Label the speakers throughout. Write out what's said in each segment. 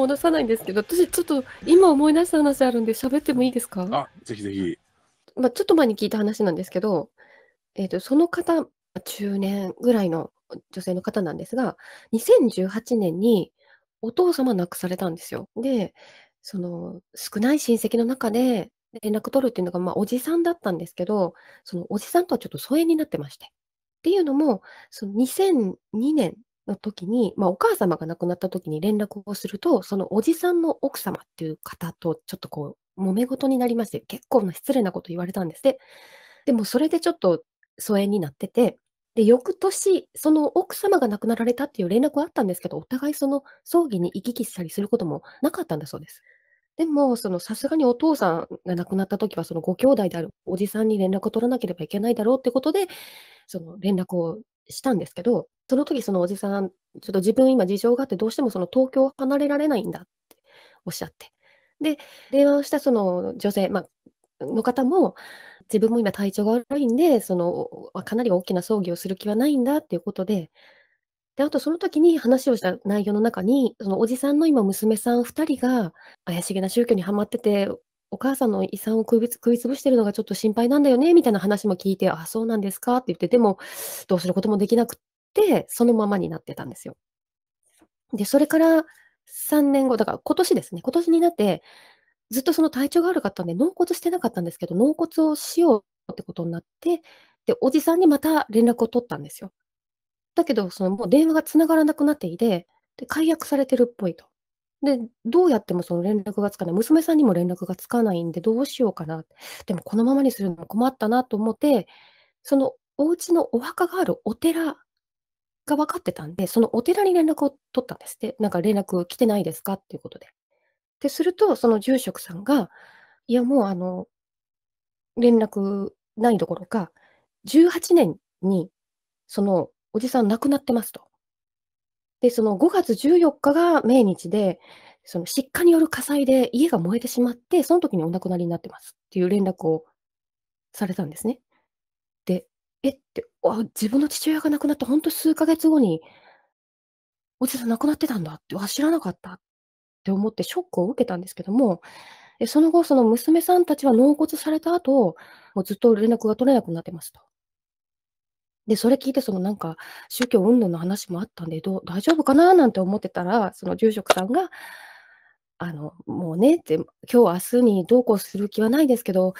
Speaker 1: 戻さないんですけど、私ちょっと今思い出した話あるんで喋ってもいいですかあ、ぜひぜひ。まあ、ちょっと前に聞いた話なんですけど、えっ、ー、と、その方、中年ぐらいの女性の方なんですが、2018年にお父様亡くされたんですよ。で、その少ない親戚の中で連絡取るっていうのが、まあ、おじさんだったんですけど、そのおじさんとはちょっと疎遠になってまして。っていうのも、その2002年の時に、まあ、お母様が亡くなった時に連絡をすると、そのおじさんの奥様っていう方とちょっとこう、揉め事になりまして、結構な失礼なこと言われたんですで、でもそれでちょっと疎遠になってて、で、翌年、その奥様が亡くなられたっていう連絡はあったんですけど、お互いその葬儀に行き来したりすることもなかったんだそうです。でも、そのさすがにお父さんが亡くなった時は、そのご兄弟であるおじさんに連絡を取らなければいけないだろうってことで、その連絡をしたんですけど、その時そのおじさん、ちょっと自分今事情があってどうしてもその東京を離れられないんだっておっしゃって。で、電話をしたその女性、まあ、の方も、自分も今体調が悪いんで、その、かなり大きな葬儀をする気はないんだっていうことで、で、あとその時に話をした内容の中に、そのおじさんの今娘さん2人が怪しげな宗教にはまってて、お母さんの遺産を食いつぶ潰してるのがちょっと心配なんだよね、みたいな話も聞いて、あ、そうなんですかって言って、でも、どうすることもできなくて、そのままになってたんですよ。で、それから3年後、だから今年ですね、今年になって、ずっとその体調が悪かったんで、納骨してなかったんですけど、納骨をしようってことになって、で、おじさんにまた連絡を取ったんですよ。だけど、そのもう電話がつながらなくなっていて、で解約されてるっぽいと。で、どうやってもその連絡がつかない。娘さんにも連絡がつかないんで、どうしようかな。でも、このままにするのも困ったなと思って、そのお家のお墓があるお寺が分かってたんで、そのお寺に連絡を取ったんですって。なんか連絡来てないですかっていうことで。で、すると、その住職さんが、いや、もうあの、連絡ないどころか、18年に、そのおじさん亡くなってますと。で、その5月14日が命日で、その失火による火災で家が燃えてしまって、その時にお亡くなりになってますっていう連絡をされたんですね。で、えって、自分の父親が亡くなって本当数ヶ月後に、おじさん亡くなってたんだって、わ、知らなかったって思ってショックを受けたんですけども、その後、その娘さんたちは納骨された後、もうずっと連絡が取れなくなってますと。で、それ聞いて、そのなんか、宗教云々の話もあったんで、どう大丈夫かななんて思ってたら、その住職さんが、あの、もうね、って、今日明日にどうこうする気はないですけど、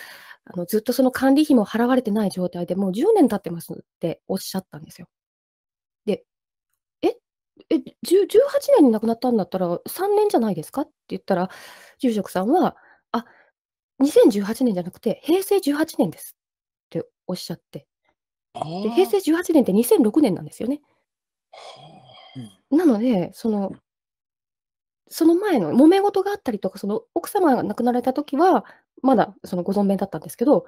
Speaker 1: あのずっとその管理費も払われてない状態でもう10年経ってますっておっしゃったんですよ。で、え、え18年に亡くなったんだったら3年じゃないですかって言ったら、住職さんは、あ2018年じゃなくて、平成18年ですっておっしゃって、で平成18年って2006年なんですよね。なのでそのその前の揉め事があったりとかその奥様が亡くなられた時はまだそのご存命だったんですけど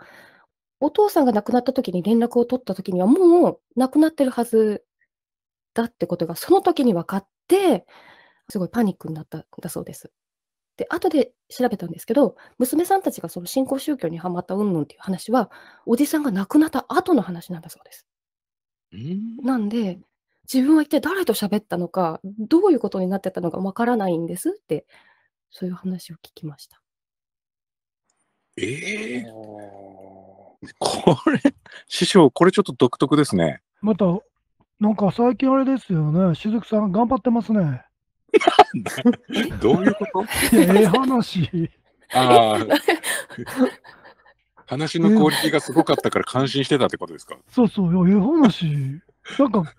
Speaker 1: お父さんが亡くなった時に連絡を取った時にはもう亡くなってるはずだってことがその時に分かってすごいパニックになったんだそうです。で、後で調べたんですけど、娘さんたちがその新興宗教にはまったうんぬんっていう話は、おじさんが亡くなった後の話なんだそうです。なんで、自分は一体誰と喋ったのか、どういうことになってたのかわからないんですって、そういう話を聞きました。
Speaker 2: ええー、これ、師匠、これちょっと独
Speaker 3: 特ですね。
Speaker 4: また、なんか最近あれですよね、しずくさん、頑張ってますね。
Speaker 3: どういうこ
Speaker 4: とええ話。
Speaker 3: ああ。話のクオリティがすごかったから感心してたってことですか
Speaker 4: そうそう、ええ話。なんか、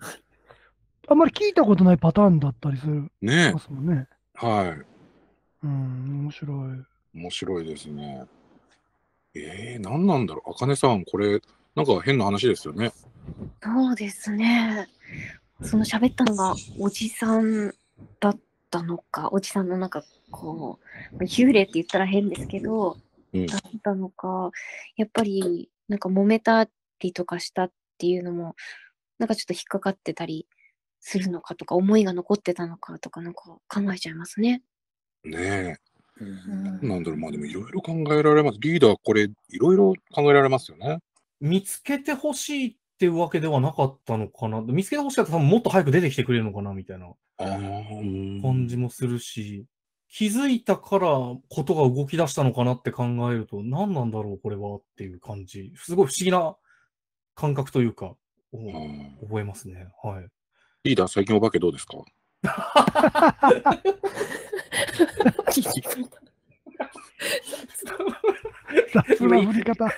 Speaker 4: あんまり聞いたことないパターンだったりする。
Speaker 3: ねますもんね。はい。うん、面白い。面白いですね。ええー、何なんだろう。あかねさん、これ、なんか変な話ですよね。
Speaker 5: そうですね。その喋ったのがおじさんだったのか、おじさんのなんかこう、幽霊って言ったら変ですけど、うん、だったのか、やっぱりなんか揉めたりとかしたっていうのも、なんかちょっと引っかかってたりするのかとか、思いが残ってたのかとか、なんか考えちゃいますね。
Speaker 3: ねえ。うん、なんだろう、まあでもいろいろ考えられます。リーダー、これ、いろいろ考えられますよ
Speaker 2: ね。見つけ
Speaker 5: てほし
Speaker 2: いっっていうわけではなかったのかな。見つけてほしかったらもっと早く出てきてくれるのかな、みたいな感じもするし、気づいたからことが動き出したのかなって考えると、何なんだろう、これはっていう感じ。すごい不思議な感覚というか、覚えますね。はい。リーダー、最近お化けどうですか 雑な振り方。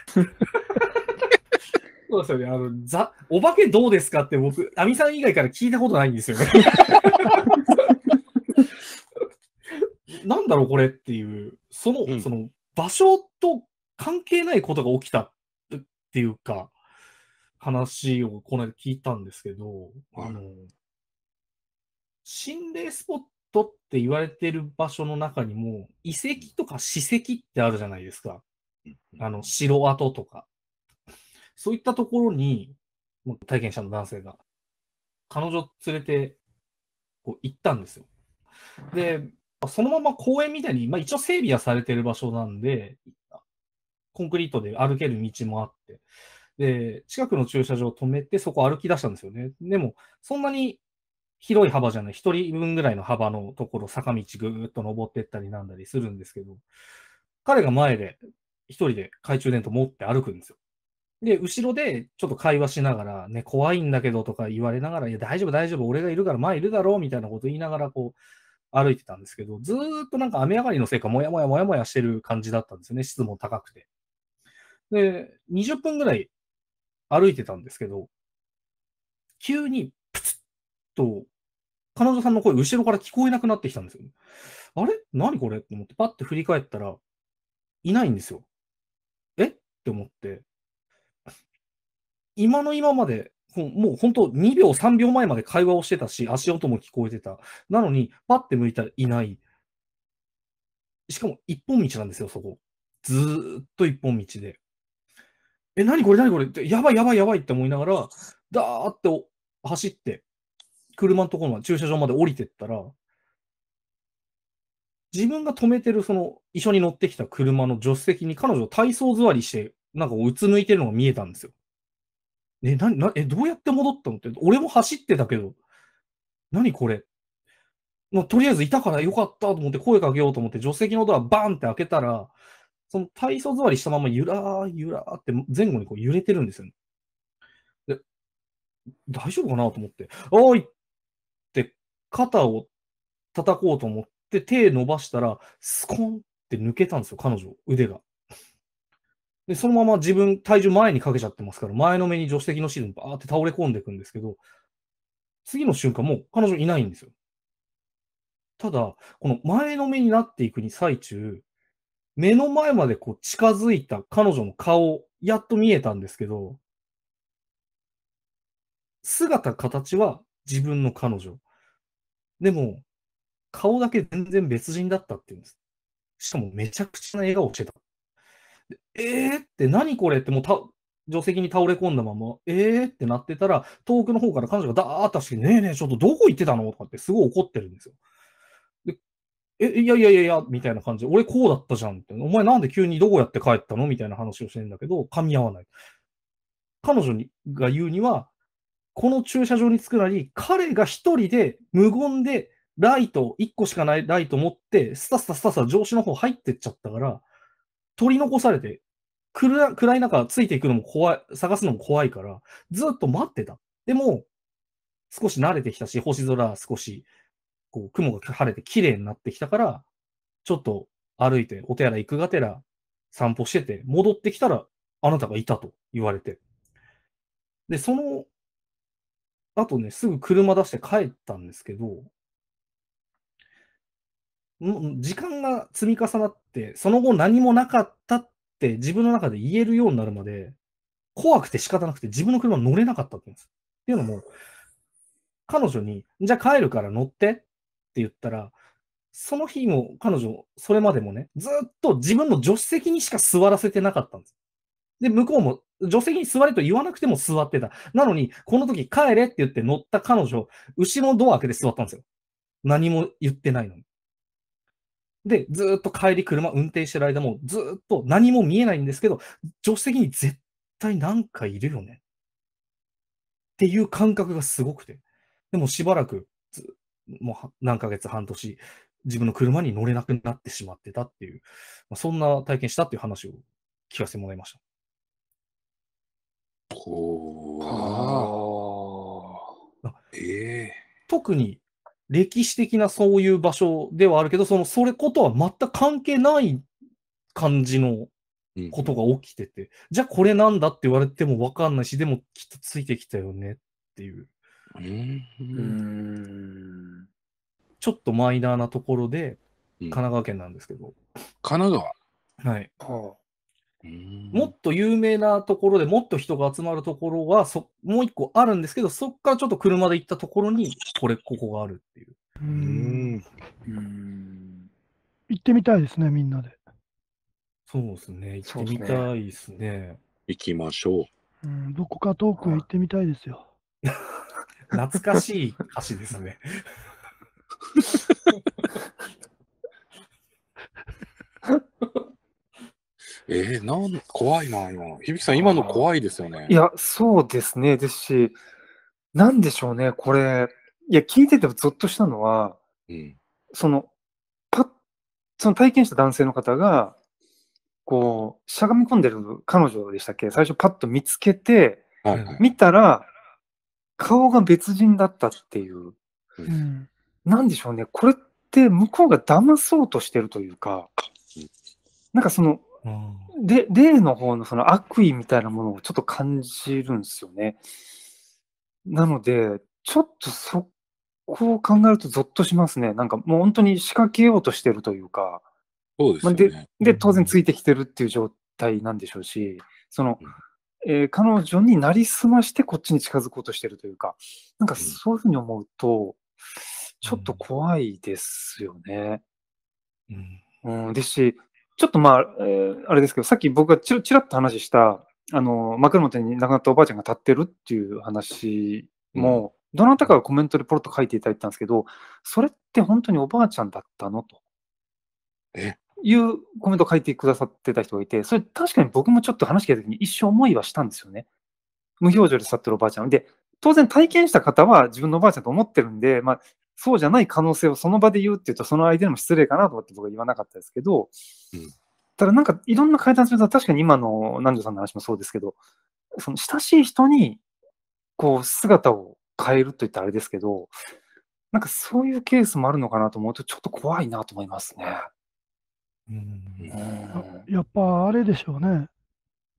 Speaker 2: そうですよね。あの、ザ、お化けどうですかって僕、アミさん以外から聞いたことないんですよね。なんだろう、これっていう、その、うん、その、場所と関係ないことが起きたっていうか、話をこの間聞いたんですけど、あの、心霊スポットって言われてる場所の中にも、遺跡とか史跡ってあるじゃないですか。あの、城跡とか。そういったところに、体験者の男性が、彼女連れて、こう、行ったんですよ。で、そのまま公園みたいに、まあ一応整備はされてる場所なんで、コンクリートで歩ける道もあって、で、近くの駐車場を止めて、そこ歩き出したんですよね。でも、そんなに広い幅じゃない、一人分ぐらいの幅のところ、坂道ぐーっと登ってったりなんだりするんですけど、彼が前で、一人で懐中電灯持って歩くんですよ。で、後ろでちょっと会話しながら、ね、怖いんだけどとか言われながら、いや、大丈夫、大丈夫、俺がいるから、前いるだろうみたいなこと言いながら、こう、歩いてたんですけど、ずっとなんか雨上がりのせいか、もやもやもやもやしてる感じだったんですよね、湿度も高くて。で、20分ぐらい歩いてたんですけど、急に、プツッと、彼女さんの声、後ろから聞こえなくなってきたんですよ。あれ何これって思って、パッて振り返ったら、いないんですよ。えって思って、今の今まで、もう本当2秒、3秒前まで会話をしてたし、足音も聞こえてた。なのに、パッて向いたらいない。しかも一本道なんですよ、そこ。ずーっと一本道で。え、何これ何これってやばいやばいやばいって思いながら、だーって走って、車のところの駐車場まで降りてったら、自分が止めてる、その、一緒に乗ってきた車の助手席に彼女体操座りして、なんかうつむいてるのが見えたんですよ。え、な、な、え、どうやって戻ったのって、俺も走ってたけど、何これ。まあ、とりあえずいたからよかったと思って声かけようと思って、助手席のドアバーンって開けたら、その体操座りしたままゆらーゆらーって前後にこう揺れてるんですよ、ね。で、大丈夫かなと思って、おーいって肩を叩こうと思って手伸ばしたら、スコンって抜けたんですよ、彼女、腕が。で、そのまま自分、体重前にかけちゃってますから、前のめに助手席のシールにバーって倒れ込んでいくんですけど、次の瞬間、もう彼女いないんですよ。ただ、この前の目になっていくに最中、目の前までこう近づいた彼女の顔、やっと見えたんですけど、姿、形は自分の彼女。でも、顔だけ全然別人だったっていうんです。しかもめちゃくちゃな笑顔してた。えーって何これってもうた助手席に倒れ込んだまま、えーってなってたら、遠くの方から彼女がダーッとして、ねえねえ、ちょっとどこ行ってたのとかってすごい怒ってるんですよ。でえ、いやいやいやいや、みたいな感じで、俺こうだったじゃんって、お前なんで急にどこやって帰ったのみたいな話をしてんだけど、噛み合わない。彼女にが言うには、この駐車場に着くなり、彼が一人で無言でライト、一個しかないライト持って、スタスタスタスタ上司の方入ってっちゃったから、取り残されて、暗い中、ついていくのも怖い、探すのも怖いから、ずっと待ってた。でも、少し慣れてきたし、星空少し、こう、雲が晴れて綺麗になってきたから、ちょっと歩いて、お手洗い行くがてら、散歩してて、戻ってきたら、あなたがいたと言われて。で、その、あとね、すぐ車出して帰ったんですけど、時間が積み重なって、その後何もなかったって自分の中で言えるようになるまで、怖くて仕方なくて自分の車乗れなかったって言うんです。っていうのも、彼女に、じゃあ帰るから乗ってって言ったら、その日も彼女、それまでもね、ずっと自分の助手席にしか座らせてなかったんです。で、向こうも、助手席に座れと言わなくても座ってた。なのに、この時帰れって言って乗った彼女、後ろのドア開けて座ったんですよ。何も言ってないのに。で、ずっと帰り、車運転してる間も、ずっと何も見えないんですけど、助手席に絶対なんかいるよね。っていう感覚がすごくて。でもしばらく、もう何ヶ月、半年、自分の車に乗れなくなってしまってたっていう、まあ、そんな体験したっていう話を聞かせてもらいました。ほー。あえー、特に歴史的なそういう場所ではあるけど、その、それことは全く関係ない感じのことが起きてて、うん、じゃあこれなんだって言われてもわかんないし、でもきっとついてきたよねっていう。うん、
Speaker 6: うん
Speaker 2: ちょっとマイナーなところで、神奈川県なんですけど。神奈川はい。はあもっと有名なところでもっと人が集まるところはそもう一個あるんですけど、そこからちょっと車で行ったところに、これ、ここがあるっていう。うん行って
Speaker 4: みたいですね、みんな
Speaker 2: で。そうです
Speaker 3: ね、行ってみたいですね。行きましょ
Speaker 4: う。うん、どこか遠くへ行ってみたいで
Speaker 6: すよ。懐かしい橋ですね。えー、なん怖いな、今の。響さん、今の怖いですよね。いや、そうですね。ですし、なんでしょうね、これ。いや、聞いててゾッとしたのは、うん、その、パッ、その体験した男性の方が、こう、しゃがみ込んでる彼女でしたっけ最初パッと見つけて、はいはい、見たら、顔が別人だったっていう。うん、なんでしょうね。これって向こうが騙そうとしてるというか、なんかその、で、例の方のその悪意みたいなものをちょっと感じるんですよね。なので、ちょっとそこを考えるとゾッとしますね。なんかもう本当に仕掛けようとしてるというか。そうですね、までで、当然ついてきてるっていう状態なんでしょうし、その、えー、彼女になりすましてこっちに近づこうとしてるというか、なんかそういうふうに思うと、ちょっと怖いですよね。うん、うん、ですし、ちょっとまあ、えー、あれですけど、さっき僕がちらチラっと話した、あの、枕元に亡くなったおばあちゃんが立ってるっていう話も、うん、どなたかがコメントでポロッと書いていただいたんですけど、それって本当におばあちゃんだったのと。いうコメントを書いてくださってた人がいて、それ確かに僕もちょっと話聞いたきに一生思いはしたんですよね。無表情で去ってるおばあちゃん。で、当然体験した方は自分のおばあちゃんと思ってるんで、まあ、そうじゃない可能性をその場で言うって言うと、その相手にも失礼かなと思って僕は言わなかったですけど、うん、ただなんかいろんな会談すると、確かに今の南條さんの話もそうですけど、その親しい人に、こう、姿を変えるといったらあれですけど、なんかそういうケースもあるのかなと思うと、ちょっと怖いなと思いますね。うん、うん、やっぱあ
Speaker 4: れでしょうね。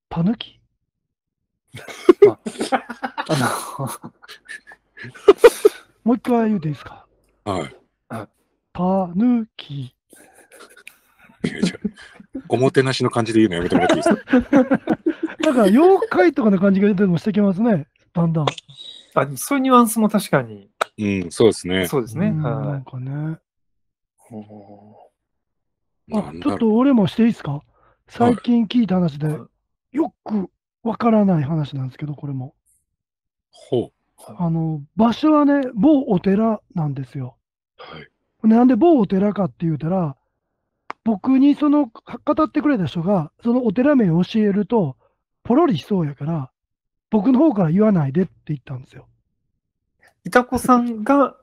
Speaker 4: たぬきもう一回言うていいですかはい。たぬき。
Speaker 3: おもてなしの感じで言うのやめてもらっていいで
Speaker 4: すか なんか妖怪とかの感じが出てもしてきますね、だんだん。
Speaker 6: あそういうニュアンスも確かに。うん、そうですね。そうですね。なんかね。あちょっと俺もしていいですか最近
Speaker 4: 聞いた話で、よくわからない話なんですけど、これも。
Speaker 6: ほう。
Speaker 4: あの、場所はね、某お寺なんですよ。はい、なんで某お寺かって言うたら、僕にその語ってくれた人が、そのお寺名を教えると、ポロリしそうやから、僕の方から言わないでって言ったんですよ。いたこさんが、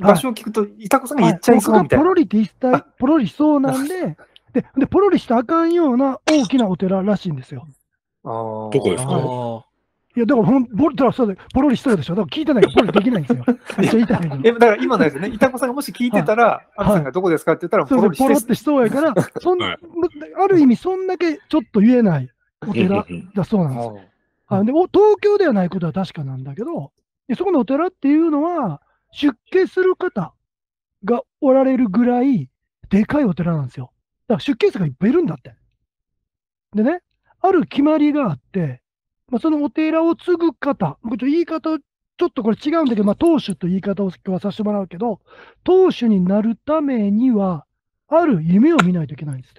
Speaker 4: 場所を聞くと、はい、たさんが言っちゃいそうみたいな。は僕がポロリって言った、ポロリしそうなんで、で、でポロリしたあかんような大きなお寺らしいんですよ。
Speaker 6: あどこですか
Speaker 4: いや、だからボルトはそうで、ポロリしてるでしょ。だから聞いてないから、ボロリできないんですよ。ゃ言いたい
Speaker 6: え、だから今のですね、板子さんがもし聞いてたら、あ、は、さんがどこですかって言ったら、ボロリしてそうそポロってし
Speaker 4: そうやから、そん、ある意味、そんだけちょっと言えないお寺だそうなんですよ。あで東京ではないことは確かなんだけど、でそこのお寺っていうのは、出家する方がおられるぐらい、でかいお寺なんですよ。だから出家数がいっぱいいるんだって。でね、ある決まりがあって、まあ、そのお寺を継ぐ方、ちょ言い方、ちょっとこれ違うんだけど、まあ、当主という言い方を今日はさせてもらうけど、当主になるためには、ある夢を見ないといけないんです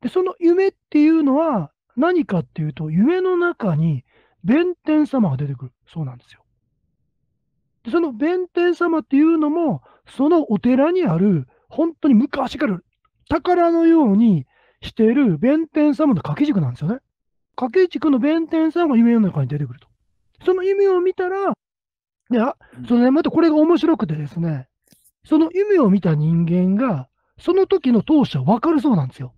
Speaker 4: で、その夢っていうのは何かっていうと、夢の中に弁天様が出てくる。そうなんですよ。で、その弁天様っていうのも、そのお寺にある、本当に昔から宝のようにしている弁天様の掛け軸なんですよね。掛け軸の弁天さんが夢の中に出てくると。その夢を見たら、いや、そのね、またこれが面白くてですね、その夢を見た人間が、その時の当社分かるそうなんですよ。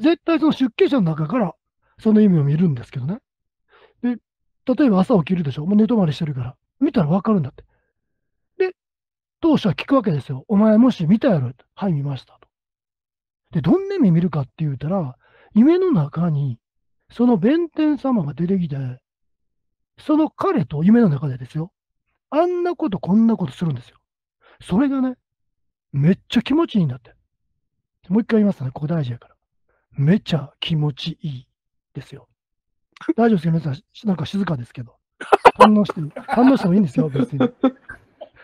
Speaker 4: 絶対その出家者の中から、その夢を見るんですけどね。で、例えば朝起きるでしょ。もう寝泊まりしてるから。見たら分かるんだって。で、当社は聞くわけですよ。お前もし見たやろ。はい、見ました。と。で、どんな夢見るかって言うたら、夢の中にその弁天様が出てきて、その彼と夢の中でですよ、あんなことこんなことするんですよ。それがね、めっちゃ気持ちいいんだって。もう一回言いますね、ここ大事やから。めちゃ気持ちいいですよ。大丈夫ですよ、皆さん、なんか静かですけど。反応して反応してもいいんですよ、別に。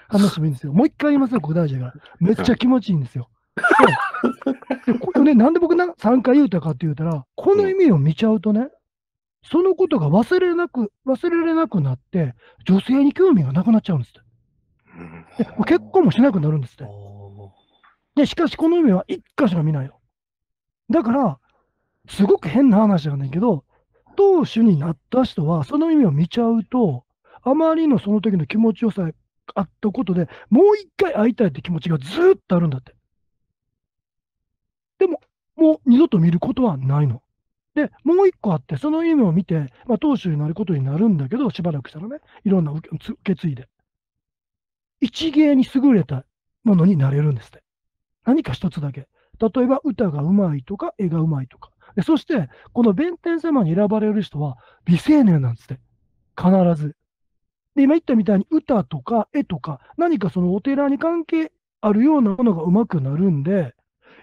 Speaker 4: 反応してもいいんですよ。もう一回言いますよ、ここ大事やから。めっちゃ気持ちいいんですよ。で、なんで僕な3回言うたかって言うたら、この意味を見ちゃうとね、そのことが忘れなく、忘れられなくなって、女性に興味がなくなっちゃうんですって。で結婚もしなくなるんですって。で、しかしこの意味は1箇所か見ないよ。だから、すごく変な話なんけど、当主になった人は、その意味を見ちゃうと、あまりのその時の気持ちよさあったことで、もう一回会いたいって気持ちがずっとあるんだって。でも、もう二度と見ることはないの。で、もう一個あって、その夢を見て、まあ、当主になることになるんだけど、しばらくしたらね、いろんな受け継いで。一芸に優れたものになれるんですって。何か一つだけ。例えば歌がうまいとか、絵がうまいとか。でそして、この弁天様に選ばれる人は美青年なんですって。必ず。で、今言ったみたいに歌とか絵とか、何かそのお寺に関係あるようなものがうまくなるんで、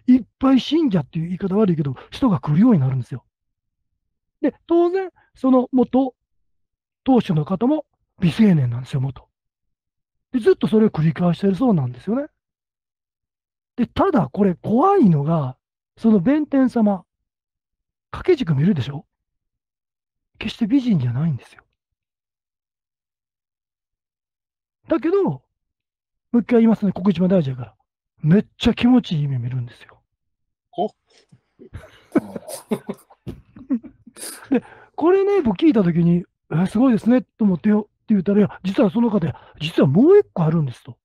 Speaker 4: いっぱい信者っていう言い方悪いけど、人が来るようになるんですよ。で、当然、その元、当主の方も未成年なんですよ、元。で、ずっとそれを繰り返してるそうなんですよね。で、ただこれ怖いのが、その弁天様、掛け軸見るでしょ決して美人じゃないんですよ。だけど、もう一回言いますね、国島大臣から。めっちゃ気持ちいい夢見るんですよ。お で、これね、僕聞いたときに、えすごいですねと思ってよって言ったら、いや、実はその方、実はもう一個あるんですと。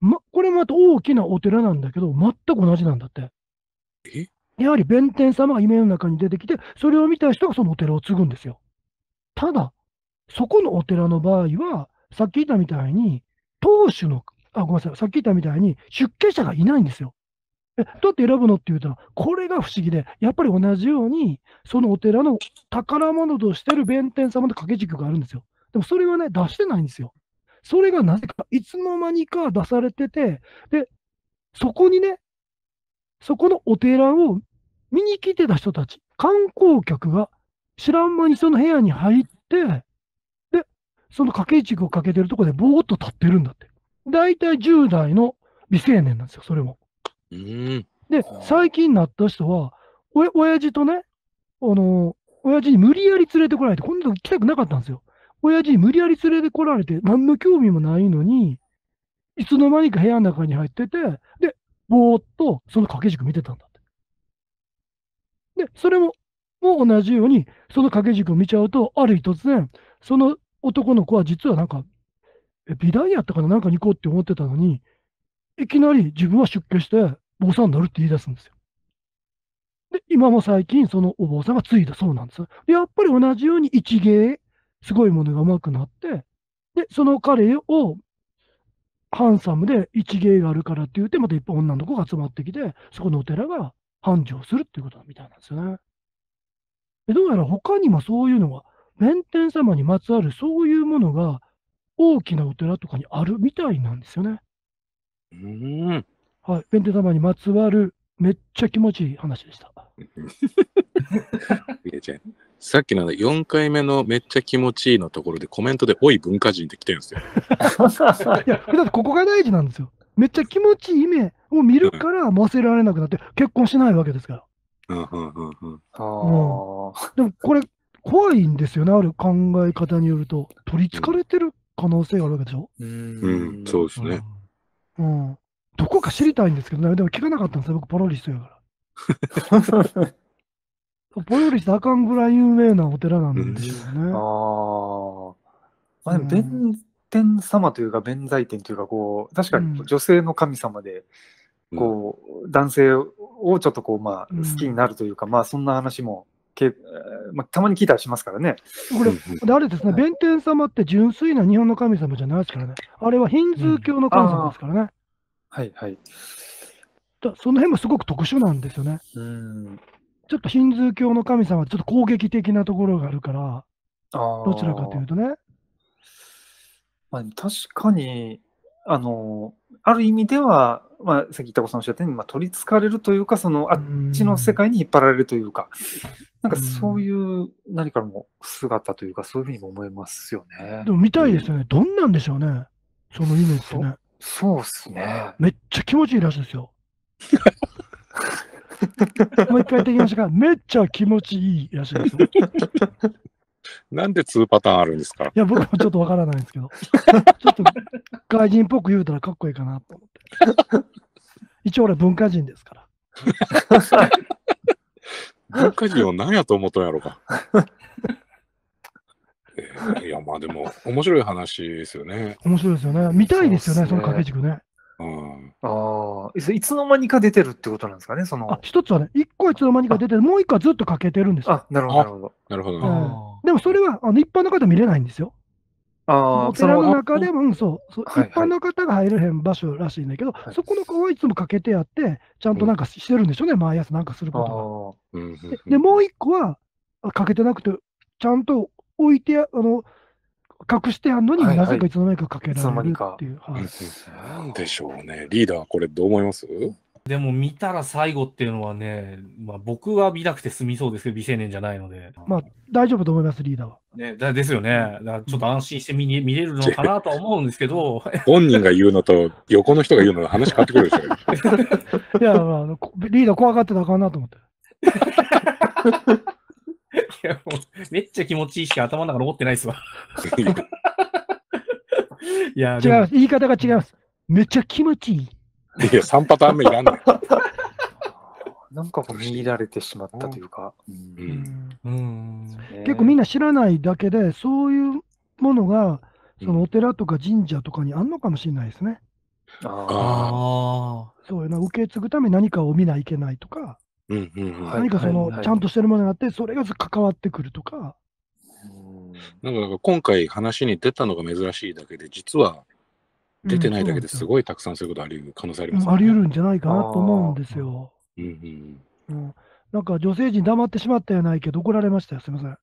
Speaker 4: ま、これまた大きなお寺なんだけど、全く同じなんだって。やはり弁天様が夢の中に出てきて、それを見た人がそのお寺を継ぐんですよ。ただ、そこのお寺の場合は、さっき言ったみたいに、当主の、あ、ごめんなさい、さっき言ったみたいに、出家者がいないんですよ。え、どうやって選ぶのって言うたら、これが不思議で、やっぱり同じように、そのお寺の宝物としてる弁天様の掛け軸があるんですよ。でもそれはね、出してないんですよ。それがなぜか、いつの間にか出されてて、で、そこにね、そこのお寺を見に来てた人たち、観光客が知らん間にその部屋に入って、で、その掛け軸をかけてるとこでぼーっと立ってるんだって。大体10代の未成年なんですよ、それも。うん、で、最近になった人は、お親父とね、あのー、親父に無理やり連れてこられて、こんなとこ来たくなかったんですよ。親父に無理やり連れてこられて、何の興味もないのに、いつの間にか部屋の中に入ってて、で、ぼーっとその掛け軸見てたんだって。で、それも、も同じように、その掛け軸を見ちゃうと、ある日突然、その男の子は実はなんか、美大やったかななんかに行こうって思ってたのに、いきなり自分は出家して、お坊さんになるって言い出すんですよ。で、今も最近そのお坊さんが継いだそうなんです。で、やっぱり同じように一芸、すごいものが上手くなって、で、その彼をハンサムで一芸があるからって言って、また一本女の子が集まってきて、そこのお寺が繁盛するっていうことみたいなんですよね。でどうやら他にもそういうのが、弁天様にまつわるそういうものが大きなお寺とかにあるみたいなんですよね。うん。はい、弁天様にまつわるめっちゃ気持ちいい話でした。
Speaker 3: さっきの4回目のめっちゃ気持ちいいのところでコメントで「おい文化人」って来てるんですよ。い
Speaker 4: やだってここが大事なんですよ。めっちゃ気持ちいい目を見るから忘れられなくなって、結婚しないわけですか
Speaker 6: ら。うん、うんうんうん、でも
Speaker 4: これ怖いんですよね、ある考え方によると。取りつかれてる可能性があるわけでしょ。
Speaker 6: うん、うん、そうですね。
Speaker 4: うん、うんどこか知りたいんですけどね、でも聞かなかったんですよ、僕、ポロリしてるから。ポロリしたあかんぐらい有名なお寺なん
Speaker 6: ですよね。うああ。まあでも、弁天様というか、弁財天というか、こう、確かに女性の神様で、こう、うん、男性をちょっとこう、まあ、好きになるというか、うん、まあ、そんな話もけ、まあ、たまに聞いたりしますからね。これ、あれですね、弁
Speaker 4: 天様って純粋な日本の神様じゃないですからね。あれはヒンズー教の神様です
Speaker 6: からね。はいはい。
Speaker 4: だその辺もすごく特殊なんですよね。うんちょっとヒンズー教の神様はちょっと攻撃的なところがあるから、
Speaker 6: どちらかというとね。まあ、確かに、あの、ある意味では、まあ、さっき言ったことおっしゃったように、まあ、取りつかれるというか、その、あっちの世界に引っ張られるというか、うん、なんかそういう何かの姿というか、そういうふうにも思えますよね。でも見たいで
Speaker 4: すよね。どんなんでしょうね、その夢ってね。そうっすね。めっちゃ気持ちいいらしいですよ。もう一回やってきましたが、めっちゃ気持ちいいらしいですよ。
Speaker 3: なんで2パターンあるんですかいや、僕も
Speaker 4: ちょっとわからないんですけど、ちょっと外人っぽく言うたらかっこいいかなと思って。一応俺文化人ですから。
Speaker 3: 文化人を何やと思ったんやろか。いや、まあでも、面白い話ですよね。
Speaker 4: 面白いですよね。見たいですよね、そねその掛け軸ね。う
Speaker 6: ん、ああ、いつの間にか出てるってことなんですかね、その。
Speaker 4: 一つはね、一個いつの間にか出てる、もう一個はずっと掛けてるんですよ。
Speaker 6: あ、なるほど、なるほど。なるほど、
Speaker 4: でもそれは、あの、一般の方見れないんですよ。
Speaker 6: あお寺の中
Speaker 4: でも、そう、一般の方が入れへん場所らしいんだけど、そこの子はいつも欠けてやって、ちゃんとなんかしてるんでしょうね、毎朝なんかする
Speaker 6: ことで。で、
Speaker 4: もう一個は、欠けてなくて、ちゃんと置いて、あの、隠してあんのに、なぜかいつの間にかかけられるっ
Speaker 3: ていう。なんでしょうね。リーダー、これどう思います
Speaker 2: でも見たら最後っていうのはね、まあ、僕は見なくて済みそうですけど、未成年じゃないので。まあ、
Speaker 4: 大丈夫と思います、リーダーは。
Speaker 3: ね、だですよね。
Speaker 2: だちょっと安心して見に見れるのかなとは思うんですけど、本人が言
Speaker 3: うのと、横の人が言
Speaker 2: うのと話変わってくるでし
Speaker 3: ょ。いや、
Speaker 4: まあリーダー怖がってたらあかんなと思って。
Speaker 2: や、もう、めっちゃ気持ちいいしか頭の中残ってないですわ。
Speaker 6: いや、違いま
Speaker 4: す。言い方が違います。めっちゃ気持ちいい。い
Speaker 6: や、3パターン目いらんい。なんかこう見入られてしまったと
Speaker 5: いうか、うんうん結構みんな知
Speaker 4: らないだけで、そういうものが、そのお寺とか神社とかにあんのかもしれないですね。
Speaker 5: あ
Speaker 6: あ。
Speaker 4: そうやな、受け継ぐために何かを見ないけないとか、
Speaker 6: うんうんうん、何かその、
Speaker 4: はいはい、ちゃんとしてるものがあって、それが関わってくるとか。
Speaker 3: なんか今回話に出たのが珍しいだけで、実は出てないだけですごいたくさんそういうことあり得る可能性あります、ねうん、あり得るんじゃないかなと思うんですよ。うんうん
Speaker 4: うん、なんか女性陣黙ってしまったやないけど、怒られましたよ、すみません。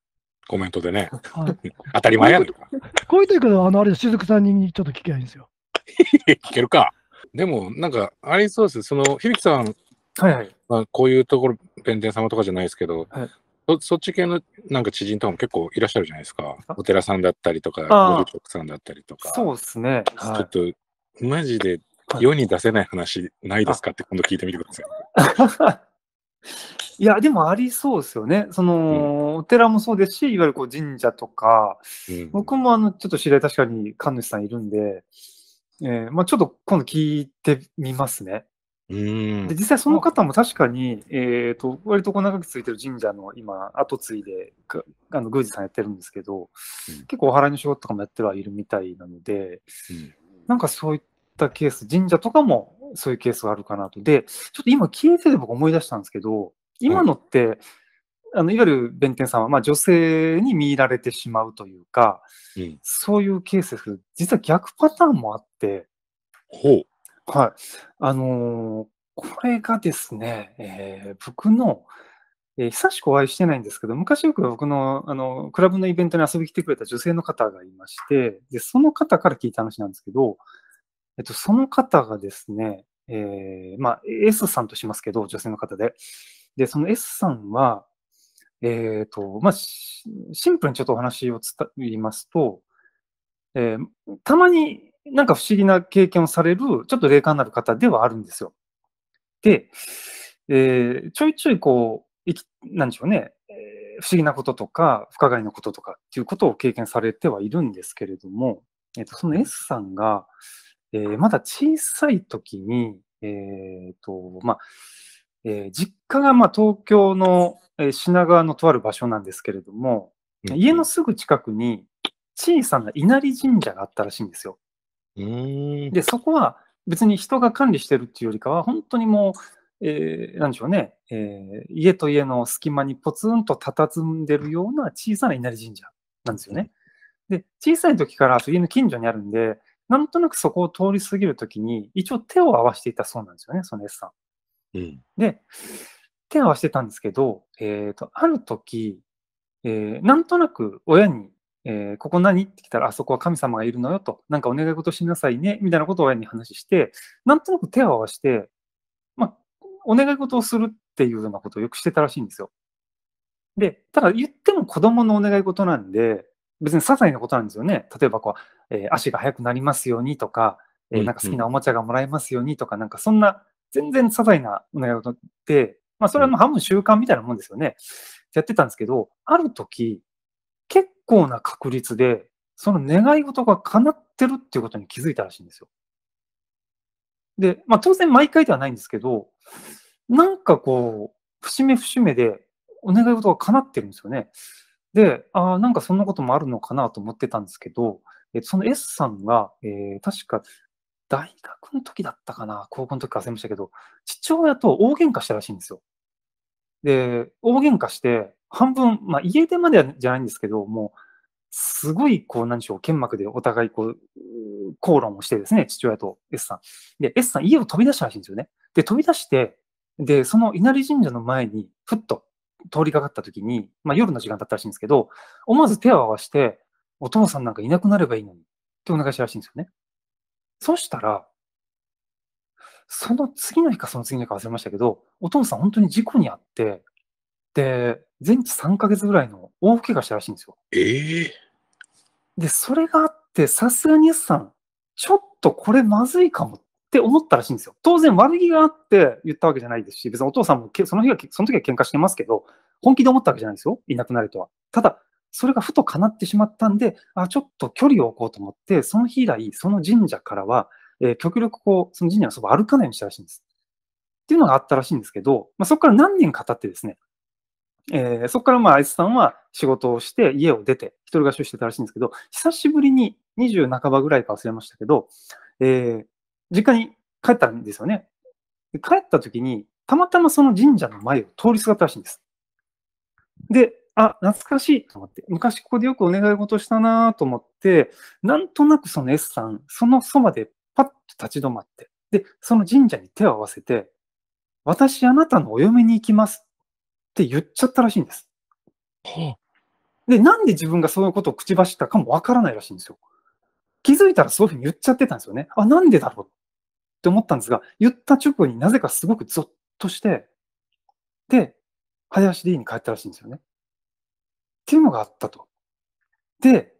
Speaker 3: コメントでね。はい、当たり前やんとか。
Speaker 4: こういう時は、あの、あれ、雫さんにちょっと聞きゃいいんですよ。
Speaker 3: 聞けるか。でも、なんか、ありそうです。その、響さんはいはい。まあ、こういうところ、弁天様とかじゃないですけど、はいそ、そっち系のなんか知人とかも結構いらっしゃるじゃないですか。お寺さんだったりとか、ご住職さんだったりとか。そうですね。はい、ちょっと、マジで世に出せない話ないですかって今度聞いてみてください。
Speaker 6: いや、でもありそうですよね。その、うん、お寺もそうですし、いわゆるこう神社とか、うん、僕もあの、ちょっと知り合い確かに神主さんいるんで、えー、まあちょっと今度聞いてみますね。で実際その方も確かに、えーと、割とこ長く続いてる神社の今後継いであの宮司さんやってるんですけど、うん、結構お祓いの仕事とかもやってはいるみたいなので、うん、なんかそういったケース神社とかもそういうケースがあるかなとでちょっと今聞いてて僕思い出したんですけど今のって、はい、あのいわゆる弁天さんは、まあ、女性に見入られてしまうというか、うん、そういうケースです実は逆パターンもあって。ほうはい。あの、これがですね、え僕の、え、久しくお会いしてないんですけど、昔よく僕の、あの、クラブのイベントに遊びに来てくれた女性の方がいまして、で、その方から聞いた話なんですけど、えっと、その方がですね、えまあ、S さんとしますけど、女性の方で。で、その S さんは、ええと、まあ、シンプルにちょっとお話を伝えますと、ええ、たまになんか不思議な経験をされる、ちょっと霊感のある方ではあるんですよ。で、えー、ちょいちょいこう、いきなんでしょうね、えー、不思議なこととか、不可解なこととかっていうことを経験されてはいるんですけれども、えーと、その S さんが、えー、まだ小さい時に、えっ、ー、と、まあ、えー、実家がまあ東京の、え品川のとある場所なんですけれども、うん、家のすぐ近くに小さな稲荷神社があったらしいんですよ。で、そこは別に人が管理してるっていうよりかは、本当にもう、えー、でしょうね、えー、家と家の隙間にポツンと佇んでるような小さな稲荷神社なんですよね。で、小さい時から家の近所にあるんで、なんとなくそこを通り過ぎるときに、一応手を合わせていたそうなんですよね、その S さん。で、手を合わせてたんですけど、えーと、とある時、えー、なんとなく親にえー、ここ何って来たら、あそこは神様がいるのよと、なんかお願い事しなさいね、みたいなことを親に話して、なんとなく手を合わして、まあ、お願い事をするっていうようなことをよくしてたらしいんですよ。で、ただ言っても子供のお願い事なんで、別に些細なことなんですよね。例えばこう、えー、足が速くなりますようにとか、えー、なんか好きなおもちゃがもらえますようにとか、なんかそんな全然些細なお願い事って、まあそれはもう半分習慣みたいなもんですよね。やってたんですけど、ある時、結構な確率で、その願い事が叶ってるっていうことに気づいたらしいんですよ。で、まあ当然毎回ではないんですけど、なんかこう、節目節目でお願い事が叶ってるんですよね。で、ああ、なんかそんなこともあるのかなと思ってたんですけど、えその S さんが、えー、確か大学の時だったかな、高校の時か忘れましたけど、父親と大喧嘩したらしいんですよ。で、大喧嘩して、半分、まあ、家出まではじゃないんですけど、もう、すごい、こう、なんでしょう、剣幕でお互い、こう、口論をしてですね、父親と S さん。で、S さん、家を飛び出したらしいんですよね。で、飛び出して、で、その稲荷神社の前に、ふっと通りかかった時に、まあ、夜の時間だったらしいんですけど、思わず手を合わして、お父さんなんかいなくなればいいのに、ってお願いしたらしいんですよね。そしたら、その次の日かその次の日か忘れましたけど、お父さん本当に事故に遭って、、全治3ヶ月ぐらいの大怪我したらしいんですよ。
Speaker 3: ええ
Speaker 6: ー、で、それがあって、さすがに S さん、ちょっとこれまずいかもって思ったらしいんですよ。当然悪気があって言ったわけじゃないですし、別にお父さんもその日は、その時は喧嘩してますけど、本気で思ったわけじゃないですよ。いなくなるとは。ただ、それがふと叶ってしまったんで、あ、ちょっと距離を置こうと思って、その日以来、その神社からは、えー、極力こう、その神社のそば歩かないようにしたらしいんです。っていうのがあったらしいんですけど、まあ、そこから何年か経ってですね、えー、そこからまあ、あいつさんは仕事をして、家を出て、一人暮らしをしてたらしいんですけど、久しぶりに20半ばぐらいか忘れましたけど、えー、実家に帰ったんですよね。帰った時に、たまたまその神社の前を通りすがったらしいんです。で、あ、懐かしいと思って、昔ここでよくお願い事したなと思って、なんとなくその S さん、そのそばでパッと立ち止まって、で、その神社に手を合わせて、私あなたのお嫁に行きますって言っちゃったらしいんです。で、なんで自分がそういうことを口走ったかもわからないらしいんですよ。気づいたらそういうふうに言っちゃってたんですよね。あ、なんでだろうって思ったんですが、言った直後になぜかすごくゾッとして、で、林 D に帰ったらしいんですよね。っていうのがあったと。で、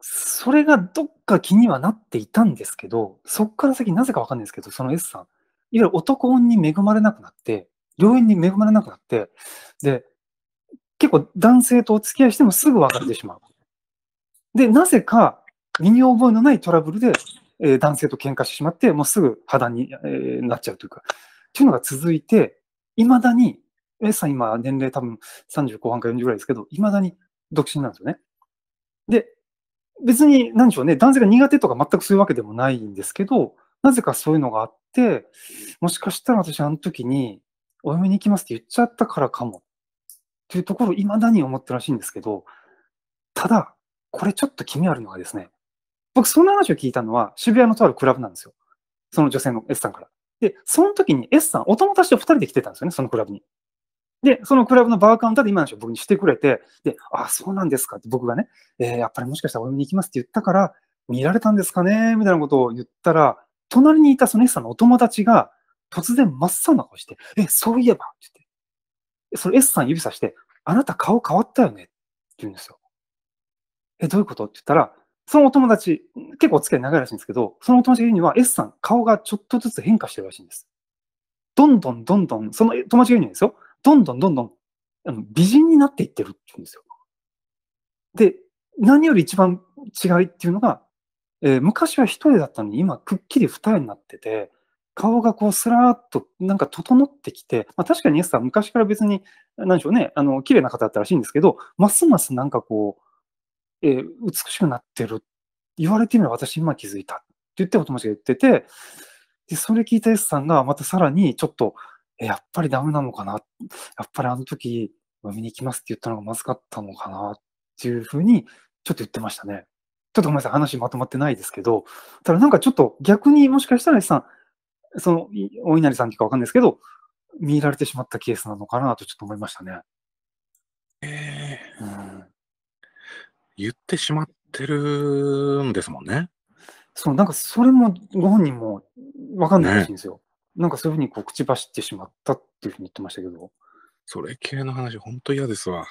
Speaker 6: それがどっか気にはなっていたんですけど、そっから先なぜかわかんないですけど、その S さん、いわゆる男に恵まれなくなって、病院に恵まれなくなって、で、結構男性とお付き合いしてもすぐ別れてしまう。で、なぜか身に覚えのないトラブルで、えー、男性と喧嘩してしまって、もうすぐ破談に、えー、なっちゃうというか、っていうのが続いて、いまだに、A さん今年齢多分30後半か40ぐらいですけど、いまだに独身なんですよね。で、別に何でしょうね、男性が苦手とか全くそういうわけでもないんですけど、なぜかそういうのがあって、もしかしたら私あの時にお嫁に行きますって言っちゃったからかもっていうところ未だに思ってるらしいんですけど、ただ、これちょっと気味あるのがですね、僕そんな話を聞いたのは渋谷のとあるクラブなんですよ。その女性の S さんから。で、その時に S さん、お友達と2人で来てたんですよね、そのクラブに。で、そのクラブのバーカウンターで今の話を僕にしてくれて、で、あ、そうなんですかって僕がね、えー、やっぱりもしかしたらお嫁に行きますって言ったから、見られたんですかねみたいなことを言ったら、隣にいたその S さんのお友達が、突然真っ青な顔して、え、そういえばって言って、その S さん指さして、あなた顔変わったよねって言うんですよ。え、どういうことって言ったら、そのお友達、結構お付き合い長いらしいんですけど、そのお友達が言うには S さん、顔がちょっとずつ変化してるらしいんです。どんどんどんどん、その友達が言うにですよ、どんどんどんどんあの美人になっていってるって言うんですよ。で、何より一番違いっていうのが、えー、昔は一人だったのに今くっきり二重になってて、顔がこうすらーっとなんか整ってきて、まあ、確かにイエスさん昔から別に、なんでしょうね、あの、綺麗な方だったらしいんですけど、ますますなんかこう、えー、美しくなってる。言われてみれば私今気づいたって言ってお友達が言ってて、で、それ聞いたイエスさんがまたさらにちょっと、えー、やっぱりダメなのかな。やっぱりあの時、飲みに行きますって言ったのがまずかったのかなっていうふうに、ちょっと言ってましたね。ちょっとごめんなさい、話まとまってないですけど、ただなんかちょっと逆にもしかしたらさん、その、お稲荷さんとかわかんないですけど、見られてしまったケースなのかなとちょっと思いましたね。ええー、うん、言ってしまってるんですもんね。そう、なんかそれもご本人もわかんないらしいんですよ。ね、なんかそういうふうにこう口走ってしまったっていうふうに言ってましたけど。それ系の話、本当嫌ですわ。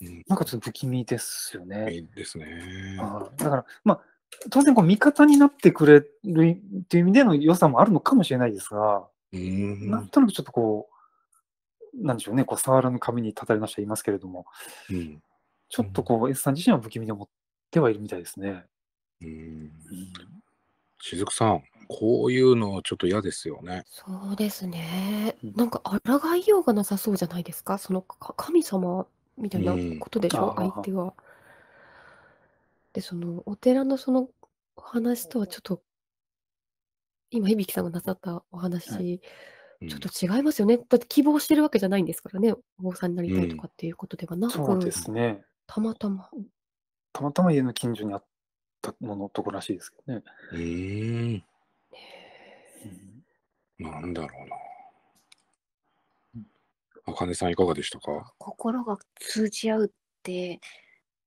Speaker 6: うん、なんかちょっと不気味ですよね。いいですね。だから、まあ、当然こう味方になってくれるっていう意味での良さもあるのかもしれないですが、んなんとなくちょっとこう、なんでしょうね、こう触らぬ紙に立たれなしはいますけれども、うん、ちょっとこう、S さん自身は不気味に思ってはいるみたいですね。うん、雫さん、こうい
Speaker 3: うのちょっと嫌ですよね。そ
Speaker 1: うですね。なんか抗いようがなさそうじゃないですか、その神様みたいなことでしょ、うん、相手は。で、その、お寺のそのお話とはちょっと、今、響さんがなさったお話、はい、ちょっと違いますよね。だって希望してるわけじゃないんですからね、お坊さんになりたいとかっていうことではなく、そうですね。たまたま。
Speaker 6: たまたま家の近所にあったののとこらしいですけどね。えー、
Speaker 3: うん。なんだろうな。あかねさんいか
Speaker 5: がでしたか心が通じ合うって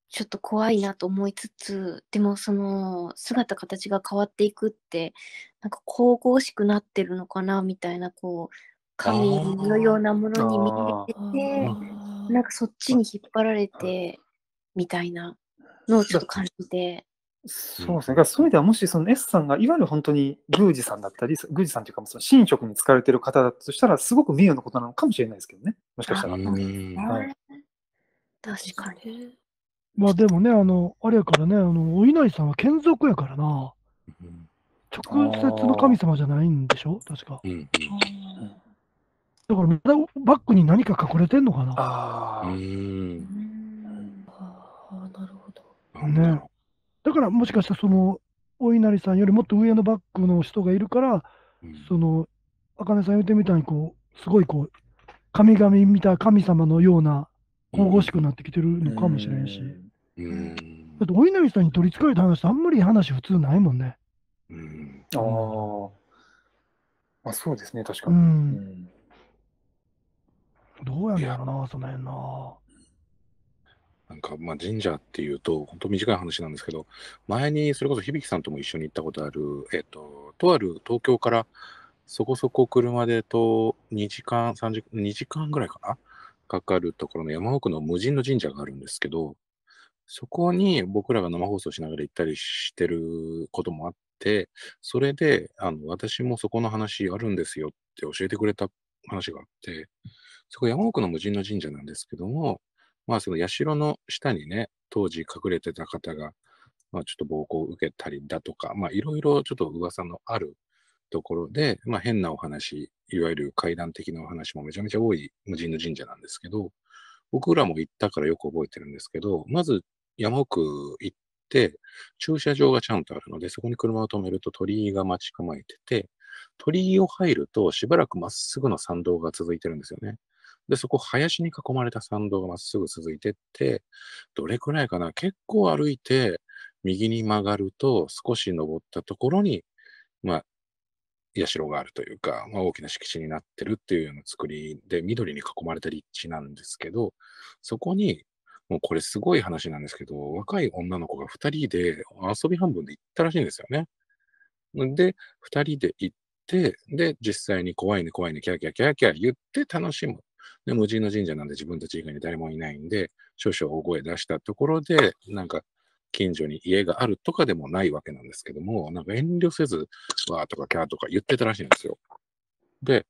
Speaker 5: ちょっと怖いなと思いつつでもその姿形が変わっていくってなんか神々しくなってるのかなみたいなこう
Speaker 1: 神の
Speaker 5: ようなものに見えててなんかそっちに引っ張られてみたいなのをちょっと感じて。
Speaker 6: そうですね。だからそういう意味では、もしその S さんが、いわゆる本当に宮司さんだったり、宮司さんというか、その神職にわれてる方だとしたら、すごく名誉なことなのかもしれないですけどね。もしかし
Speaker 5: たら。はい、確かに。
Speaker 4: まあでもね、あの、あれやからね、あの、お稲荷さんは眷属やからな、
Speaker 5: 直接の
Speaker 4: 神様じゃないんでしょ確か。だから、バックに何か隠れてんのかな
Speaker 5: ああ。なる
Speaker 4: ほど。ね。だから、もしかしたら、その、お稲荷さんよりもっと上のバックの人がいるから、その、あかねさん言ってみたいに、こう、すごいこう、神々見た神様のような、神々しくなってきてるのかもしれんし。うんうんうん。だって、お稲荷さんに取りつかれた話あんまり話普通ないもんね。
Speaker 6: うん。ああ。まあ、そうですね、確かに。うん。どうや
Speaker 4: んやろな、その辺な。
Speaker 3: なんか、まあ、神社っていうと、本当短い話なんですけど、前にそれこそ響さんとも一緒に行ったことある、えっ、と、とある東京からそこそこ車でと2時間、3時、2時間ぐらいかなかかるところの山奥の無人の神社があるんですけど、そこに僕らが生放送しながら行ったりしてることもあって、それで、あの、私もそこの話あるんですよって教えてくれた話があって、そこ山奥の無人の神社なんですけども、まあその社の下にね、当時隠れてた方が、まあちょっと暴行を受けたりだとか、まあいろいろちょっと噂のあるところで、まあ変なお話、いわゆる怪談的なお話もめちゃめちゃ多い無人の神社なんですけど、僕らも行ったからよく覚えてるんですけど、まず山奥行って、駐車場がちゃんとあるので、そこに車を止めると鳥居が待ち構えてて、鳥居を入ると、しばらくまっすぐの参道が続いてるんですよね。で、そこ、林に囲まれた参道がまっすぐ続いてって、どれくらいかな、結構歩いて、右に曲がると、少し登ったところに、まあ、社があるというか、まあ、大きな敷地になってるっていうような作りで、緑に囲まれた立地なんですけど、そこにもうこれすごい話なんですけど、若い女の子が2人で遊び半分で行ったらしいんですよね。で、2人で行って、で、実際に怖いね怖いね、キャーキャーキャーキャー言って楽しむ。で、無人の神社なんで自分たち以外に誰もいないんで、少々大声出したところで、なんか、近所に家があるとかでもないわけなんですけども、なんか遠慮せず、わーとかキャーとか言ってたらしいんですよ。で、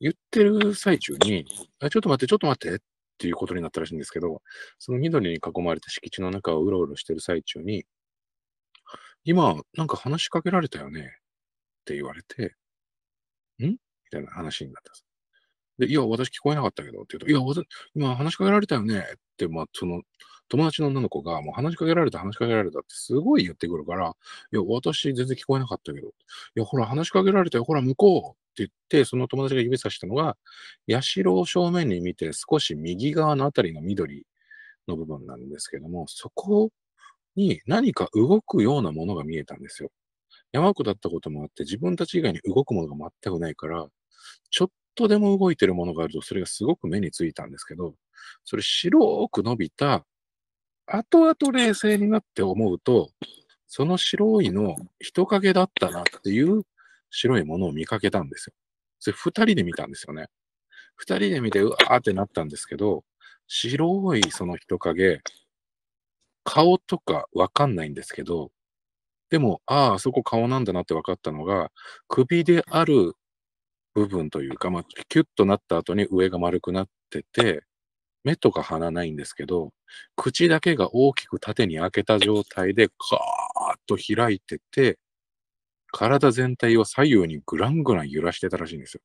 Speaker 3: 言ってる最中に、あちょっと待って、ちょっと待ってってっていうことになったらしいんですけど、その緑に囲まれた敷地の中をうろうろしてる最中に、今、なんか話しかけられたよねって言われて、んみたいな話になったんです。で、いや、私聞こえなかったけどって言うと、いや、私、今話しかけられたよねって、まあ、その、友達の女の子が、もう話しかけられた、話しかけられたってすごい言ってくるから、いや、私全然聞こえなかったけど、いや、ほら、話しかけられたよ、ほら、向こうって言って、その友達が指さしたのが、社を正面に見て、少し右側のあたりの緑の部分なんですけども、そこに何か動くようなものが見えたんですよ。山奥だったこともあって、自分たち以外に動くものが全くないから、ちょっとでも動いてるものがあると、それがすごく目についたんですけど、それ白く伸びた後々冷静になって思うと、その白いの人影だったなっていう白いものを見かけたんですよ。それ二人で見たんですよね。二人で見て、うわーってなったんですけど、白いその人影、顔とかわかんないんですけど、でも、ああ、あそこ顔なんだなって分かったのが、首である部分というか、まあ、キュッとなった後に上が丸くなってて、目とか鼻ないんですけど、口だけが大きく縦に開けた状態で、カーッと開いてて、体全体を左右にぐらんぐらん揺らしてたらしいんですよ。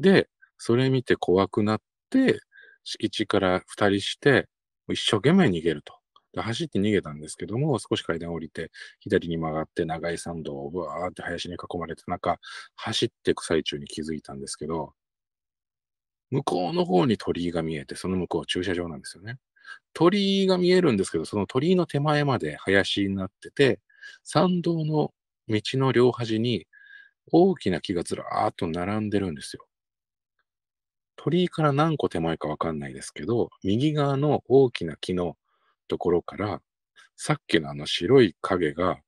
Speaker 3: で、それ見て怖くなって、敷地から二人して、一生懸命逃げると。走って逃げたんですけども、少し階段降りて、左に曲がって長い山道をブワーって林に囲まれて中、走ってく最中に気づいたんですけど、向こうの方に鳥居が見えて、その向こう駐車場なんですよね。鳥居が見えるんですけど、その鳥居の手前まで林になってて、参道の道の両端に大きな木がずらーっと並んでるんですよ。鳥居から何個手前かわかんないですけど、右側の大きな木のところから、さっきのあの白い影が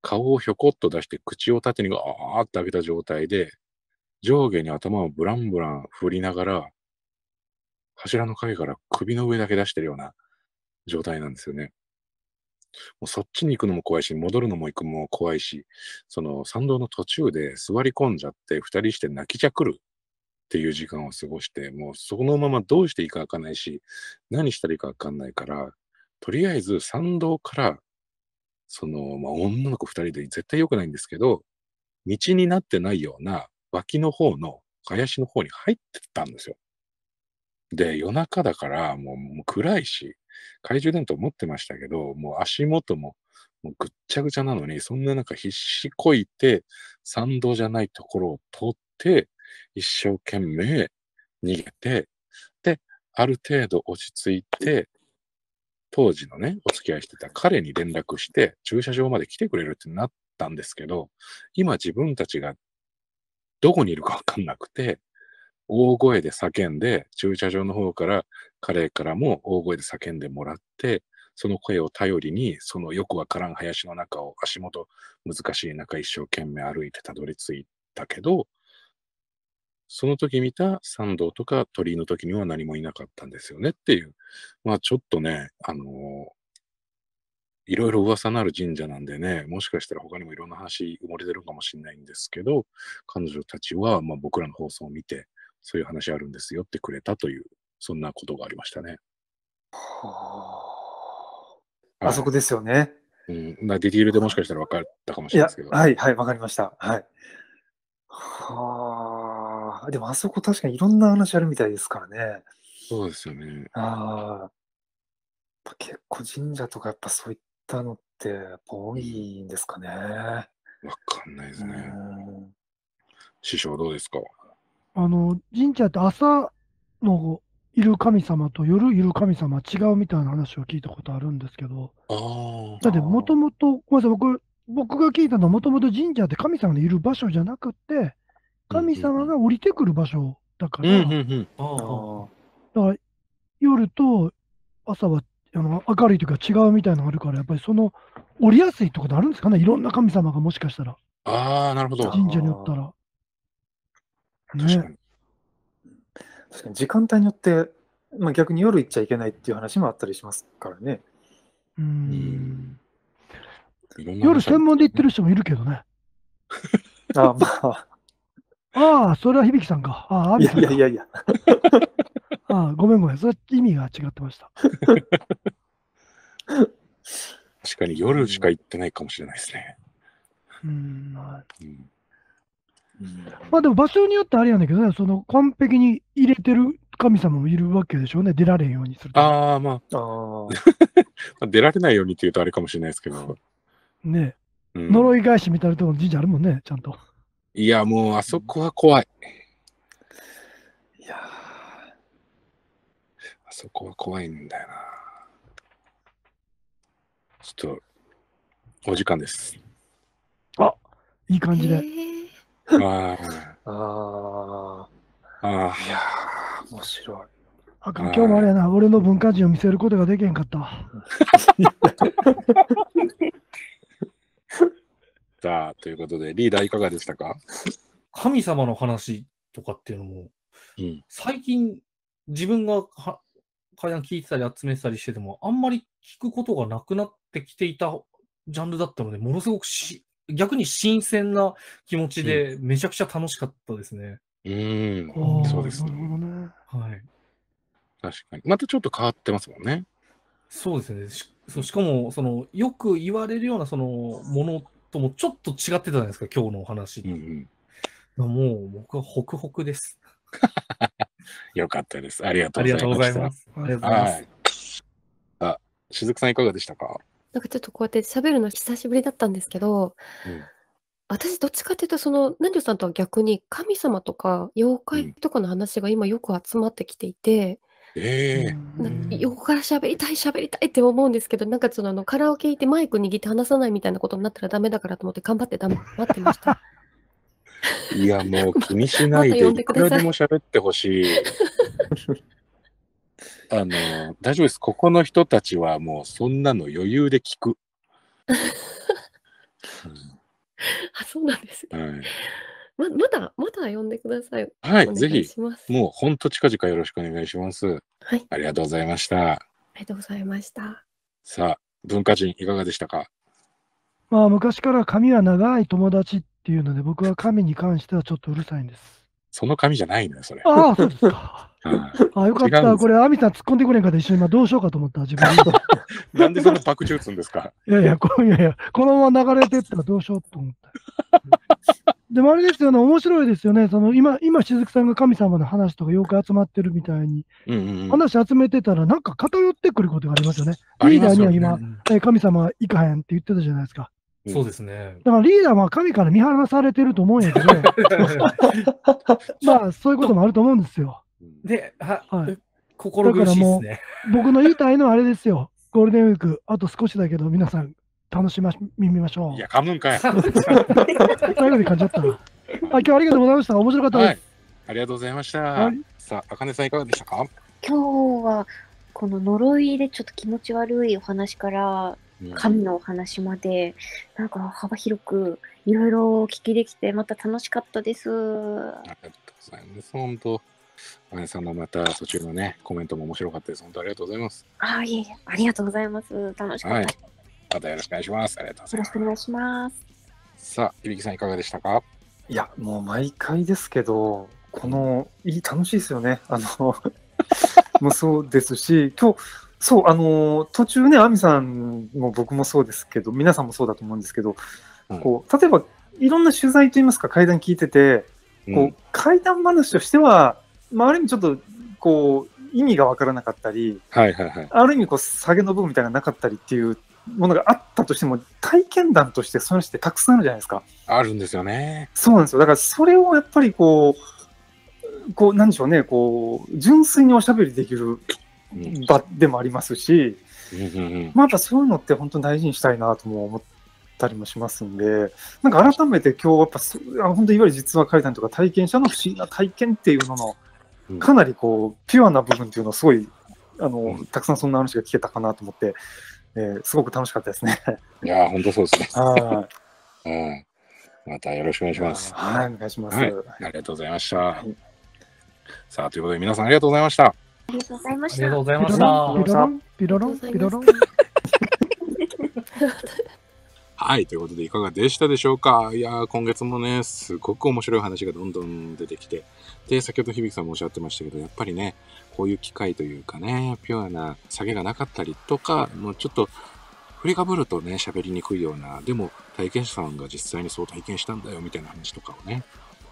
Speaker 3: 顔をひょこっと出して口を縦にガーッと開けた状態で上下に頭をブランブラン振りながら、柱の影から首の上だけ出してるような状態なんですよね。もうそっちに行くのも怖いし、戻るのも行くのも怖いし、その参道の途中で座り込んじゃって、二人して泣きじゃくるっていう時間を過ごして、もうそのままどうしていいかわかんないし、何したらいいかわかんないから、とりあえず参道から、その、まあ、女の子二人で絶対良くないんですけど、道になってないような脇の方の林の方に入ってたんですよ。で、夜中だからもうもう暗いし、懐中電灯持ってましたけど、もう足元ももうぐっちゃぐちゃなのに、そんな中必死こいて、参道じゃないところを通って、一生懸命逃げて、で、ある程度落ち着いて、当時のね、お付き合いしてた彼に連絡して、駐車場まで来てくれるってなったんですけど、今自分たちがどこにいるかわかんなくて、大声で叫んで、駐車場の方から彼からも大声で叫んでもらって、その声を頼りに、そのよくわからん林の中を足元難しい中一生懸命歩いてたどり着いたけど、その時見た参道とか鳥居の時には何もいなかったんですよねっていう、まあちょっとね、あのー、いろいろ噂のある神社なんでね、もしかしたら他にもいろんな話埋もれてるかもしれないんですけど、彼女たちは、まあ、僕らの放送を見て、そういう話あるんですよってくれたという、そんなことがありましたね。はあ、あそこですよね。うん、あ、ディティールでもしかしたら分かったかもしれないですけど。はい、はい、分かりました。はい。
Speaker 6: はあ、でもあそこ確かにいろんな話あるみたいですからね。そうですよね。ああ。結構神社とかやっぱそういったのって多いんですかね。わかんないですね。
Speaker 3: 師匠どうですか
Speaker 4: あの、神社って朝のいる神様と夜いる神様違うみたいな話を聞いたことあるんですけど、だってもともと、ごめんなさい、僕僕が聞いたのはもともと神社って神様のいる場所じゃなくて、神様が降りてくる場所だから、だから夜と朝はあの明るいうか違うみたいなのがあるから、やっぱりその折りやすいところあるんですかね、いろんな神様がもしかしたら、
Speaker 3: ああ、なるほど。神社によった
Speaker 6: ら。確かね、に。確かに時間帯によって、まあ、逆に夜行っちゃいけないっていう話もあったりしますからね。うーんん夜専
Speaker 4: 門で行ってる人もいるけどね。
Speaker 6: あまあ、あ
Speaker 4: あ、それは響さんか。ああ、いいやいやいや。あ あ、ごめんごめん。それ意味が違ってました。確
Speaker 3: かに夜しか行ってないかもしれないですね。うん。ん
Speaker 4: まあでも場所によってあれやねんけど、ね、その完璧に入れてる神様もいるわけでしょうね、出られんようにす
Speaker 3: るああ、まあ。あ 出られないようにっていうとあれかもしれないですけど。ねえ、うん、呪
Speaker 4: い返しみたいなところの神社あるもんね、ちゃんと。
Speaker 3: いや、もうあそこは怖い。いやー。そこは怖いんだよな。ちょっと、お時間です。あ
Speaker 4: いい感じで。
Speaker 6: ああ。ああ。いや面白い。あかん、今
Speaker 4: 日もあれやな、俺の文化人を見せることができへんかった。
Speaker 3: さあ、ということで、リーダーいかがでしたか
Speaker 2: 神様の話とかっていうのも、うん、最近自分がは階段聞いてたり集めてたりしてても、あんまり聞くことがなくなってきていたジャンルだったので、ものすごくし逆に新鮮な気持ちで、めちゃくちゃ楽しかったですね。
Speaker 3: うん、そう
Speaker 2: ですね。ねはい。確かに。またちょっと変わってますもんね。そうですね。しそうしかもその、よく言われるようなそのものともちょっと違ってたじゃないですか、今日のお話。うんうん、もう僕はホクホクです。
Speaker 3: よかったです。ありがとうございます。はい。あ、しずくさんいかがでしたか
Speaker 1: なんかちょっとこうやって喋るの久しぶりだったんですけど、うん、私どっちかっていうと、その、南條さんとは逆に神様とか妖怪とかの話が今よく集まってきていて、うん、え横から喋りたい喋りたいって思うんですけどなんかそのあのカラオケ行ってマイク握って話さないみたいなことになったらダメだからと思って頑張って黙ってました。
Speaker 3: いや、もう気にしないで、いくらでも喋ってほしい。あの、大丈夫です。ここの人たちはもうそんなの余裕で聞く。うん、
Speaker 1: あ、そうなんですね、はいま、まだ、まだ呼んでください。はい、いぜひ。
Speaker 3: もうほんと近々よろしくお願いします。はい。ありがとうございました。あ
Speaker 1: りがとうございました。
Speaker 3: さあ、文化人いかがでしたかまあ、
Speaker 4: 昔から髪は長い友達っっていうので、僕は神に関してはちょっとうるさいんです。
Speaker 3: その紙じゃないのよ、それ。ああ、そうですか。ああ、よかった。これ、
Speaker 4: 亜美さん突っ込んでくれんかで一緒に今どうしようかと思った、自分と。
Speaker 3: なんでそのー打つんですかいやいや、
Speaker 4: こいやいや、このまま流れてったらどうしようと思った。でもあれですよね、面白いですよね。その今、今、しずくさんが神様の話とか妖怪集まってるみたいに、うんうん、話集めてたら、なんか偏ってくることがありますよね。リーダーには今、ね、神様行かへんって言ってたじゃないですか。
Speaker 2: そうですね。
Speaker 4: だからリーダーは神から見放されてると思うんやけど、まあそういうこともあると思うんですよ。
Speaker 2: で、は、はい、心苦しいですね。
Speaker 4: 僕の言いたいのはあれですよ。ゴールデンウィーク、あと少しだけど、皆さん、楽しまみましょう。いや、噛むんかい。最後に噛んじ
Speaker 3: ゃった。あ、今日ありがとうございました。面白かったです。はい、ありがとうございました。はい、さあ、あかねさんいかがでしたか
Speaker 5: 今日は、この呪いでちょっと気持ち悪いお話から、神のお話まで、なんか幅広くいろいろお聞きできて、また楽しかったです。ありがとうご
Speaker 3: ざいます。本当、マネさんのまた途中のね、コメントも面白かったです。本当ありがとうございます。
Speaker 5: あ、いえいえ、ありがとうございます。楽しかった、はい。また
Speaker 3: よ
Speaker 6: ろしくお願いします。ありがとう
Speaker 5: ございます。よろしくお願いします。
Speaker 6: さあ、ゆびきさんいかがでしたかいや、もう毎回ですけど、この、いい、楽しいですよね。あの、もそうですし、今日、そう、あのー、途中ね、亜美さんも僕もそうですけど、皆さんもそうだと思うんですけど、こう例えばいろんな取材といいますか、会談聞いてて、こう、会談話としては、まあ、ある意味ちょっとこう意味が分からなかったり、はいはいはい、ある意味こう下げの部分みたいなのがなかったりっていうものがあったとしても、体験談としてそういうのってたくさんあるじゃないですか。あるんですよね。そうなんですよ。だからそれをやっぱりこう、こうなんでしょうね、こう純粋におしゃべりできる場でもありますし、まあ、やっぱそういうのって本当に大事にしたいなとも思ったりもしますんで、なんか改めて今日やっぱ本当いわゆる実話会談とか体験者の不思議な体験っていうのの、かなりこう、ピュアな部分っていうのをすごい、あの、たくさんそんな話が聞けたかなと思って、えー、すごく楽しかったですね。
Speaker 3: いや本当そう
Speaker 6: ですね。はい。うん。またよろしくお願いします。はい、お願い
Speaker 3: します、はい、ありがとうございました。はい、さあ、ということで皆さんありがとうございました。
Speaker 5: ありがとうございま
Speaker 4: した。ありがとうござい
Speaker 6: ました。
Speaker 4: ピロロン、ピロロン、ピロロン。
Speaker 3: はい、ということでいかがでしたでしょうかいや今月もね、すごく面白い話がどんどん出てきて、で、先ほど響さんもおっしゃってましたけど、やっぱりね、こういう機会というかね、ピュアな下げがなかったりとか、もうちょっと、振りかぶるとね、喋りにくいような、でも体験者さんが実際にそう体験したんだよみたいな話とかをね、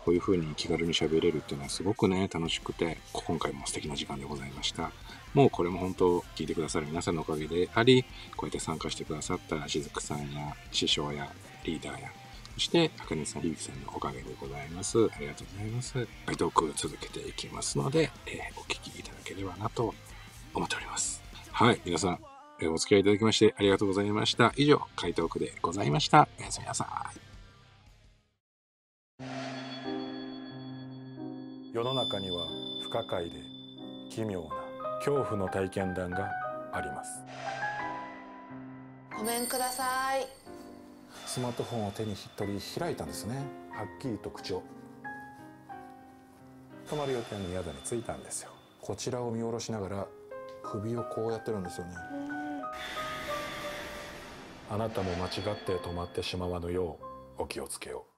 Speaker 3: こういう風に気軽に喋れるっていうのはすごくね、楽しくて、今回も素敵な時間でございました。もうこれも本当、聞いてくださる皆さんのおかげであり、こうやって参加してくださったしずくさんや、師匠や、リーダーや、そして、あかねさん、ゆうきさんのおかげでございます。ありがとうございます。解読続けていきますので、えー、お聞きいただければなと思っております。はい、皆さん、えー、お付き合いいただきましてありがとうございました。以上、解句でございました。おやすみなさい。世の中には不可解で奇妙な恐怖の体験談があります
Speaker 1: ごめんください
Speaker 3: スマートフォンを手に取り開いたんですねはっきり特徴泊まる予定の宿に着いたんですよこちらを見下ろしながら首をこうやってるんですよねあなたも間違って止まってしまわぬようお気をつけよう